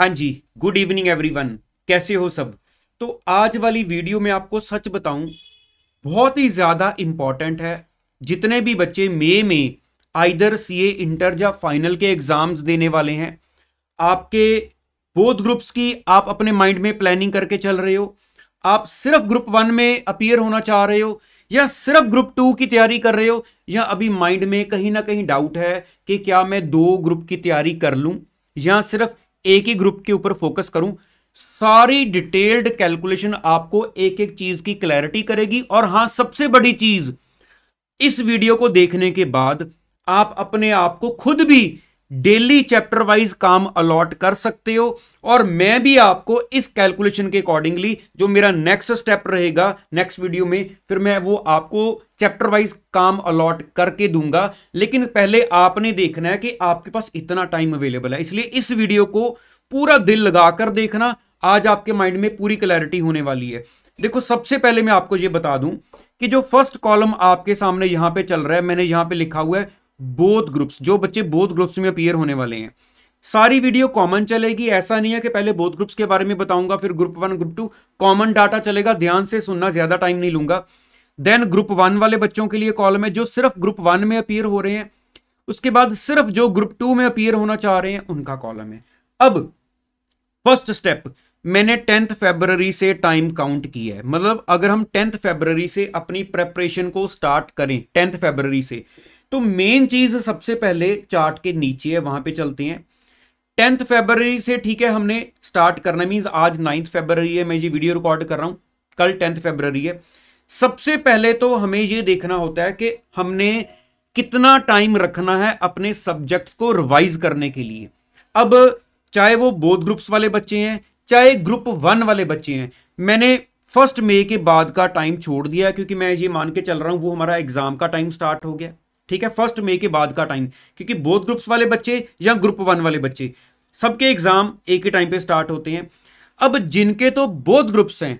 हाँ जी good evening everyone कैसे हो सब तो आज वाली वीडियो में आपको सच बताऊं बहुत ही ज़्यादा इम्पॉर्टेंट है जितने भी बच्चे मई में आइदर सीए इंटर या फाइनल के एग्ज़ाम्स देने वाले हैं आपके बोध ग्रुप्स की आप अपने माइंड में प्लानिंग करके चल रहे हो आप सिर्फ ग्रुप वन में अपियर होना चाह रहे हो या सिर्फ ग्रुप टू की तैयारी कर रहे हो या अभी माइंड में कहीं ना कहीं डाउट है कि क्या मैं दो ग्रुप की तैयारी कर लूँ या सिर्फ एक ही ग्रुप के ऊपर फोकस करूं सारी डिटेल्ड कैलकुलेशन आपको एक एक चीज की क्लैरिटी करेगी और हां सबसे बड़ी चीज इस वीडियो को देखने के बाद आप अपने आप को खुद भी डेली चैप्टर वाइज काम अलॉट कर सकते हो और मैं भी आपको इस कैलकुलेशन के अकॉर्डिंगली जो मेरा नेक्स्ट स्टेप रहेगा नेक्स्ट वीडियो में फिर मैं वो आपको चैप्टर वाइज काम अलॉट करके दूंगा लेकिन पहले आपने देखना है कि आपके पास इतना टाइम अवेलेबल है इसलिए इस वीडियो को पूरा दिल लगाकर देखना आज आपके माइंड में पूरी क्लैरिटी होने वाली है देखो सबसे पहले मैं आपको ये बता दूं कि जो फर्स्ट कॉलम आपके सामने यहां पे चल रहा है मैंने यहां पे लिखा हुआ है बोध ग्रुप्स जो बच्चे बोध ग्रुप्स में अपियर होने वाले हैं सारी वीडियो कॉमन चलेगी ऐसा नहीं है कि पहले बोध ग्रुप्स के बारे में बताऊंगा फिर group one group two common data चलेगा ध्यान से सुनना ज्यादा टाइम नहीं लूंगा देन ग्रुप वन वाले बच्चों के लिए कॉलम है जो सिर्फ ग्रुप वन में अपीयर हो रहे हैं उसके बाद सिर्फ जो ग्रुप टू में अपीयर होना चाह रहे हैं उनका कॉलम है अब फर्स्ट स्टेप मैंने टेंथ फेबररी से टाइम काउंट किया है मतलब अगर हम टेंथ फेबररी से अपनी प्रेपरेशन को स्टार्ट करें टेंथ फेबररी से तो मेन चीज सबसे पहले चार्ट के नीचे है वहां पे चलते हैं टेंथ फेबररी से ठीक है हमने स्टार्ट करना मीन्स आज नाइन्थ फेबररी है मैं ये वीडियो रिकॉर्ड कर रहा हूँ कल टेंथ फेबररी है सबसे पहले तो हमें यह देखना होता है कि हमने कितना टाइम रखना है अपने सब्जेक्ट्स को रिवाइज करने के लिए अब चाहे वो बोध ग्रुप्स वाले बच्चे हैं चाहे ग्रुप वन वाले बच्चे हैं मैंने फर्स्ट मई के बाद का टाइम छोड़ दिया क्योंकि मैं ये मान के चल रहा हूँ वो हमारा एग्जाम का टाइम स्टार्ट हो गया ठीक है फर्स्ट मई के बाद का टाइम क्योंकि बोध ग्रुप्स वाले बच्चे या ग्रुप वन वाले बच्चे सबके एग्जाम एक ही टाइम पे स्टार्ट होते हैं अब जिनके तो बोध ग्रुप्स हैं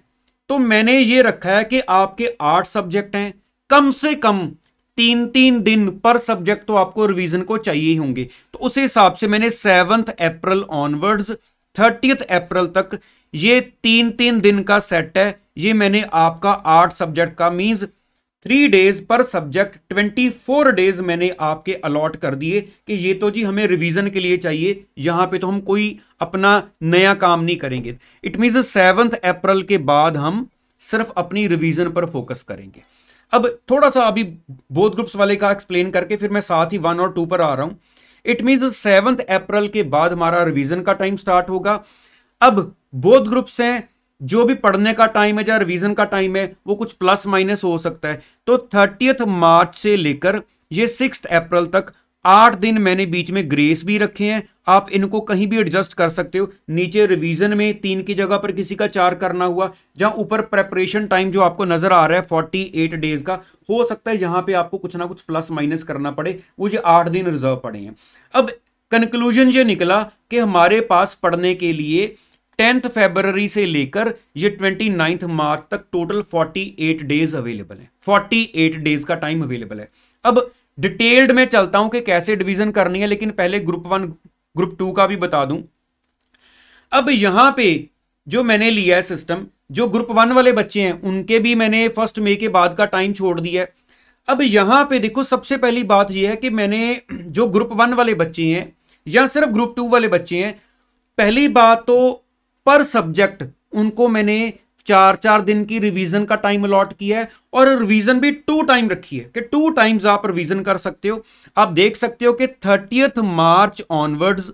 तो मैंने ये रखा है कि आपके आठ सब्जेक्ट हैं कम से कम तीन तीन दिन पर सब्जेक्ट तो आपको रिवीजन को चाहिए होंगे तो उस हिसाब से मैंने seventh April onwards thirtieth April तक ये तीन तीन दिन का सेट है ये मैंने आपका आठ सब्जेक्ट का मीन्स थ्री डेज पर सब्जेक्ट ट्वेंटी फोर डेज मैंने आपके अलॉट कर दिए कि ये तो जी हमें रिवीजन के लिए चाहिए यहाँ पे तो हम कोई अपना नया काम नहीं करेंगे इट मीन्स सेवन्थ अप्रैल के बाद हम सिर्फ अपनी रिवीजन पर फोकस करेंगे अब थोड़ा सा अभी बोध ग्रुप्स वाले का एक्सप्लेन करके फिर मैं साथ ही वन और टू पर आ रहा हूँ इट मीन्स सेवन्थ अप्रैल के बाद हमारा रिविजन का टाइम स्टार्ट होगा अब बोध ग्रुप्स हैं जो भी पढ़ने का टाइम है या रिवीजन का टाइम है वो कुछ प्लस माइनस हो सकता है तो थर्टियथ मार्च से लेकर ये सिक्स अप्रैल तक आठ दिन मैंने बीच में ग्रेस भी रखे हैं आप इनको कहीं भी एडजस्ट कर सकते हो नीचे रिवीजन में तीन की जगह पर किसी का चार करना हुआ जहां ऊपर प्रेपरेशन टाइम जो आपको नजर आ रहा है फोर्टी एट डेज का हो सकता है यहां पे आपको कुछ ना कुछ प्लस माइनस करना पड़े वो जो आठ दिन रिजर्व पड़े हैं अब कंक्लूजन ये निकला कि हमारे पास पढ़ने के लिए टेंथ फेबररी से लेकर ये ट्वेंटी नाइन्थ मार्च तक total forty eight days available है फोर्टी एट डेज का टाइम अवेलेबल है अब डिटेल्ड में चलता हूं कि कैसे डिवीजन करनी है लेकिन पहले ग्रुप वन ग्रुप टू का भी बता दूं अब यहां पे जो मैंने लिया है सिस्टम जो ग्रुप वन वाले बच्चे हैं उनके भी मैंने फर्स्ट मे के बाद का टाइम छोड़ दिया है अब यहां पे देखो सबसे पहली बात यह है कि मैंने जो ग्रुप वन वाले बच्चे हैं या सिर्फ ग्रुप टू वाले बच्चे हैं पहली बात तो पर सब्जेक्ट उनको मैंने चार चार दिन की रिवीजन का टाइम अलॉट किया है और रिवीजन भी टू टाइम रखी है कि टू टाइम्स आप रिवीजन कर सकते हो आप देख सकते हो कि थर्टियथ मार्च ऑनवर्ड्स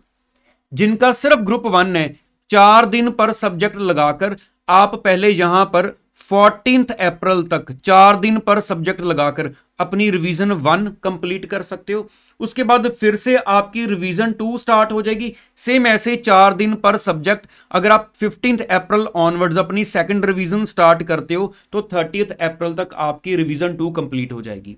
जिनका सिर्फ ग्रुप वन है चार दिन पर सब्जेक्ट लगाकर आप पहले यहां पर फोर्टीन अप्रैल तक चार दिन पर सब्जेक्ट लगाकर अपनी रिवीजन वन कंप्लीट कर सकते हो उसके बाद फिर से आपकी रिवीजन टू स्टार्ट हो जाएगी सेम ऐसे चार दिन पर सब्जेक्ट अगर आप फिफ्टींथ अप्रैल ऑनवर्ड्स अपनी सेकंड रिवीजन स्टार्ट करते हो तो थर्टीथ अप्रैल तक आपकी रिवीजन टू कंप्लीट हो जाएगी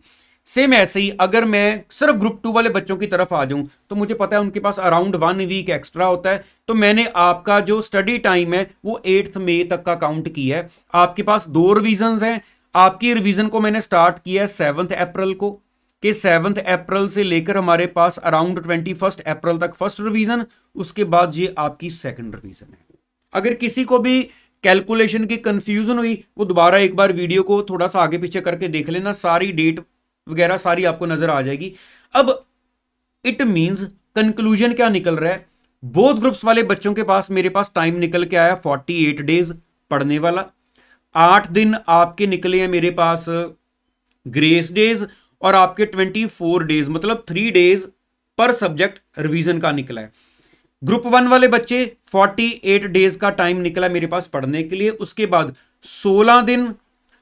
सेम ऐसे ही अगर मैं सिर्फ ग्रुप टू वाले बच्चों की तरफ आ जाऊं तो मुझे पता है उनके पास अराउंड वन वीक एक्स्ट्रा होता है तो मैंने आपका जो स्टडी टाइम है वो एट्थ मे तक का काउंट किया है आपके पास दो रिविजन हैं आपकी रिवीजन को मैंने स्टार्ट किया है सेवन्थ अप्रैल को कि सेवन्थ अप्रैल से लेकर हमारे पास अराउंड ट्वेंटी फर्स्ट अप्रैल तक फर्स्ट रिवीजन उसके बाद ये आपकी सेकंड रिवीजन है अगर किसी को भी कैलकुलेशन की कंफ्यूजन हुई वो दोबारा एक बार वीडियो को थोड़ा सा आगे पीछे करके देख लेना सारी डेट वगैरह सारी आपको नजर आ जाएगी अब इट मीन्स कंक्लूजन क्या निकल रहा है बोध ग्रुप्स वाले बच्चों के पास मेरे पास टाइम निकल के आया फोर्टी एट डेज पढ़ने वाला आठ दिन आपके निकले हैं मेरे पास ग्रेस डेज और आपके ट्वेंटी फोर डेज मतलब थ्री डेज पर सब्जेक्ट रिवीजन का निकला है ग्रुप वन वाले बच्चे फोर्टी एट डेज का टाइम निकला मेरे पास पढ़ने के लिए उसके बाद सोलह दिन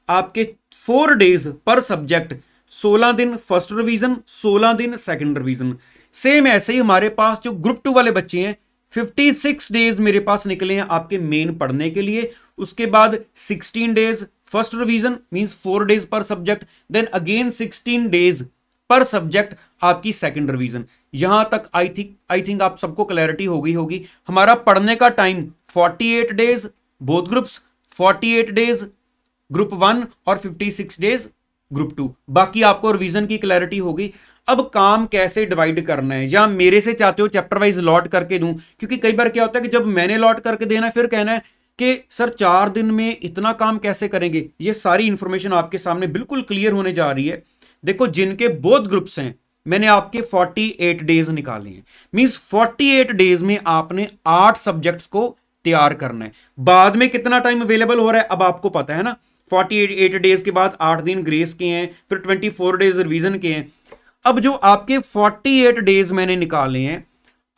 आपके फोर डेज पर सब्जेक्ट सोलह दिन फर्स्ट रिवीजन सोलह दिन सेकंड रिवीजन सेम ऐसे ही हमारे पास जो ग्रुप टू वाले बच्चे हैं 56 डेज मेरे पास निकले हैं आपके मेन पढ़ने के लिए उसके बाद 16 days first revision mean four days पर subject then again sixteen days पर सब्जेक्ट आपकी सेकंड रिवीजन यहां तक आई थिंक आई थिंक आप सबको क्लैरिटी हो गई होगी हमारा पढ़ने का time 48 days both groups 48 days group one और 56 डेज ग्रुप टू बाकी आपको रिवीजन की क्लैरिटी होगी अब काम कैसे डिवाइड करना है या मेरे से चाहते हो चैप्टर वाइज लॉट करके दूं क्योंकि कई बार क्या होता है कि जब मैंने लॉट करके देना फिर कहना है कि सर चार दिन में इतना काम कैसे करेंगे ये सारी इंफॉर्मेशन आपके सामने बिल्कुल क्लियर होने जा रही है देखो जिनके बोध ग्रुप्स हैं मैंने आपके 48 डेज निकाले हैं मींस 48 डेज में आपने आठ सब्जेक्ट्स को तैयार करना है बाद में कितना टाइम अवेलेबल हो रहा है अब आपको पता है ना 48 डेज के बाद आठ दिन ग्रेस के हैं फिर 24 डेज रिवीजन के हैं अब जो आपके 48 डेज मैंने निकाले हैं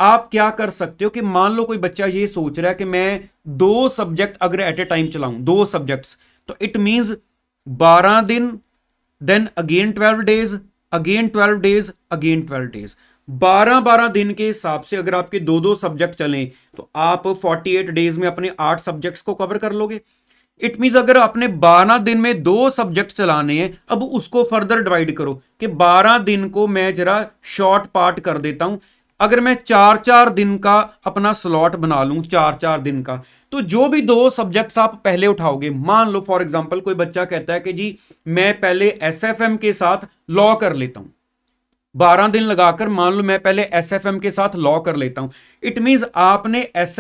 आप क्या कर सकते हो कि मान लो कोई बच्चा ये सोच रहा है कि मैं दो सब्जेक्ट अगर एट ए टाइम चलाऊं दो सब्जेक्ट्स तो इट मींस बारह दिन then again twelve days again twelve days again twelve days बारह बारह दिन के हिसाब से अगर आपके दो दो सब्जेक्ट चलें तो आप फोर्टी एट डेज में अपने आठ सब्जेक्ट्स को कवर कर लोगे इट मीन्स अगर आपने 12 दिन में दो सब्जेक्ट चलाने हैं अब उसको फर्दर डिवाइड करो कि 12 दिन को मैं जरा शॉर्ट पार्ट कर देता हूं अगर मैं चार चार दिन का अपना स्लॉट बना लूँ चार चार दिन का तो जो भी दो सब्जेक्ट्स आप पहले उठाओगे मान लो फॉर एग्जाम्पल कोई बच्चा कहता है कि जी मैं पहले एस के साथ लॉ कर लेता हूँ बारह दिन लगाकर मान लो मैं पहले एस के साथ लॉ कर लेता हूँ इट मीन्स आपने एस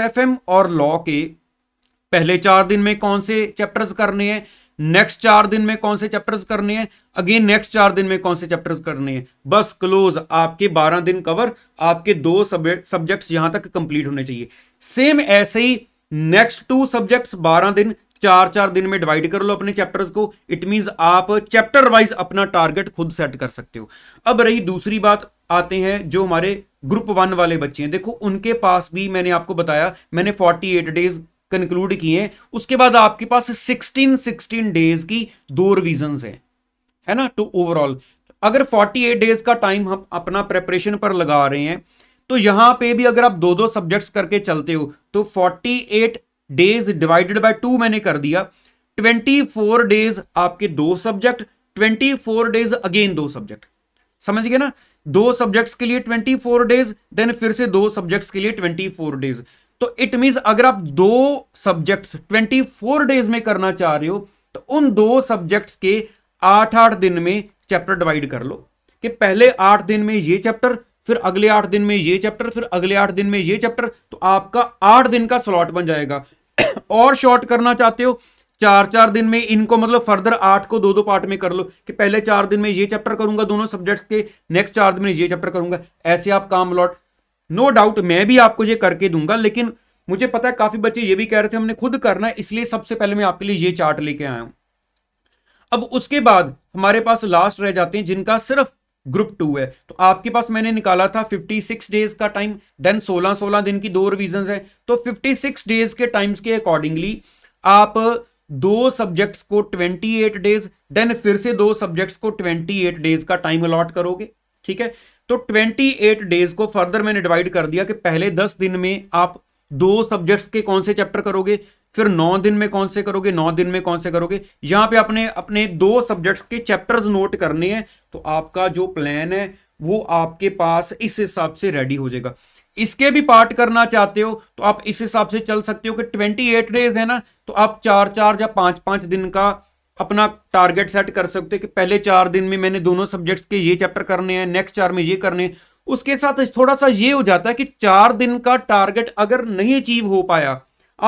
और लॉ के पहले चार दिन में कौन से चैप्टर्स करने हैं नेक्स्ट चार दिन में कौन से चैप्टर्स करने हैं अगेन नेक्स्ट चार दिन में कौन से चैप्टर्स करने हैं बस क्लोज आपके बारह दिन कवर आपके दो सब्जेक्ट्स यहां तक कंप्लीट होने चाहिए सेम ऐसे ही नेक्स्ट टू सब्जेक्ट्स बारह दिन चार चार दिन में डिवाइड कर लो अपने चैप्टर्स को इट मींस आप चैप्टर वाइज अपना टारगेट खुद सेट कर सकते हो अब रही दूसरी बात आते हैं जो हमारे ग्रुप वन वाले बच्चे हैं देखो उनके पास भी मैंने आपको बताया मैंने 48 डेज कंक्लूड किए उसके बाद आपके पास 16 16 डेज की दो रिविजन है है ना टू ओवरऑल अगर 48 डेज का टाइम हम अपना प्रेपरेशन पर लगा रहे हैं तो यहां पे भी अगर आप दो दो सब्जेक्ट्स करके चलते हो तो 48 डेज डिवाइडेड बाय टू मैंने कर दिया 24 डेज आपके दो सब्जेक्ट 24 डेज अगेन दो सब्जेक्ट समझ गए ना दो सब्जेक्ट्स के लिए 24 डेज देन फिर से दो सब्जेक्ट्स के लिए 24 डेज तो इट मीन्स अगर आप दो सब्जेक्ट्स 24 डेज में करना चाह रहे हो तो उन दो सब्जेक्ट्स के आठ आठ दिन में चैप्टर डिवाइड कर लो कि पहले आठ दिन में ये चैप्टर फिर अगले आठ दिन में ये चैप्टर फिर अगले आठ दिन में ये चैप्टर तो आपका आठ दिन का स्लॉट बन जाएगा और शॉर्ट करना चाहते हो चार चार दिन में इनको मतलब फर्दर आठ को दो दो पार्ट में कर लो कि पहले चार दिन में ये चैप्टर करूंगा दोनों सब्जेक्ट्स के नेक्स्ट चार दिन में ये चैप्टर करूंगा ऐसे आप काम लॉट नो डाउट मैं भी आपको ये करके दूंगा लेकिन मुझे पता है काफी बच्चे ये भी कह रहे थे हमने खुद करना है इसलिए सबसे पहले मैं आपके लिए ये चार्ट लेके आया हूं अब उसके बाद हमारे पास लास्ट रह जाते हैं जिनका सिर्फ ग्रुप टू है तो आपके पास मैंने निकाला था 56 डेज का टाइम देन 16 16 दिन की दो रिविजन है तो 56 डेज के टाइम्स के अकॉर्डिंगली आप दो सब्जेक्ट्स को 28 डेज देन फिर से दो सब्जेक्ट्स को 28 डेज का टाइम अलॉट करोगे ठीक है तो 28 डेज को फर्दर मैंने डिवाइड कर दिया कि पहले 10 दिन में आप दो सब्जेक्ट्स के कौन से चैप्टर करोगे फिर नौ दिन में कौन से करोगे नौ दिन में कौन से करोगे यहां पे आपने अपने दो सब्जेक्ट्स के चैप्टर्स नोट करने हैं तो आपका जो प्लान है वो आपके पास इस हिसाब से रेडी हो जाएगा इसके भी पार्ट करना चाहते हो तो आप इस हिसाब से चल सकते हो कि एट डेज है ना तो आप चार चार या पांच पांच दिन का अपना टारगेट सेट कर सकते हो कि पहले चार दिन में मैंने दोनों सब्जेक्ट्स के ये चैप्टर करने हैं नेक्स्ट चार में ये करने हैं उसके साथ थोड़ा सा ये हो जाता है कि चार दिन का टारगेट अगर नहीं अचीव हो पाया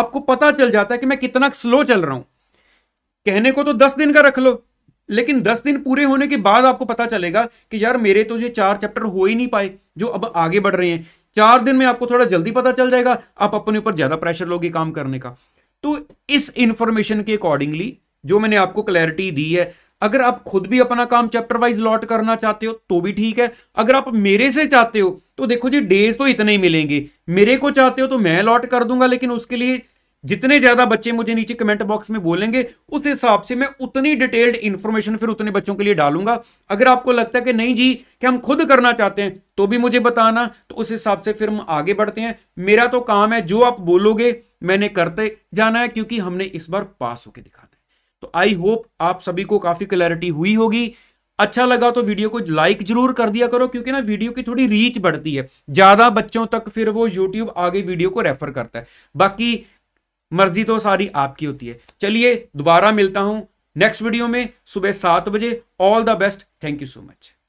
आपको पता चल जाता है कि मैं कितना स्लो चल रहा हूं कहने को तो दस दिन का रख लो लेकिन दस दिन पूरे होने के बाद आपको पता चलेगा कि यार मेरे तो ये चार चैप्टर हो ही नहीं पाए जो अब आगे बढ़ रहे हैं चार दिन में आपको थोड़ा जल्दी पता चल जाएगा आप अपने ऊपर ज्यादा प्रेशर लोगे काम करने का तो इस इंफॉर्मेशन के अकॉर्डिंगली जो मैंने आपको क्लैरिटी दी है अगर आप खुद भी अपना काम चैप्टर वाइज लॉट करना चाहते हो तो भी ठीक है अगर आप मेरे से चाहते हो तो देखो जी डेज तो इतने ही मिलेंगे मेरे को चाहते हो तो मैं लॉट कर दूंगा लेकिन उसके लिए जितने ज्यादा बच्चे मुझे नीचे कमेंट बॉक्स में बोलेंगे उस हिसाब से मैं उतनी डिटेल्ड इन्फॉर्मेशन फिर उतने बच्चों के लिए डालूंगा अगर आपको लगता है कि नहीं जी कि हम खुद करना चाहते हैं तो भी मुझे बताना तो उस हिसाब से फिर हम आगे बढ़ते हैं मेरा तो काम है जो आप बोलोगे मैंने करते जाना है क्योंकि हमने इस बार पास होकर दिखा तो आई होप आप सभी को काफी क्लैरिटी हुई होगी अच्छा लगा तो वीडियो को लाइक जरूर कर दिया करो क्योंकि ना वीडियो की थोड़ी रीच बढ़ती है ज्यादा बच्चों तक फिर वो यूट्यूब आगे वीडियो को रेफर करता है बाकी मर्जी तो सारी आपकी होती है चलिए दोबारा मिलता हूं नेक्स्ट वीडियो में सुबह सात बजे all the best thank you so much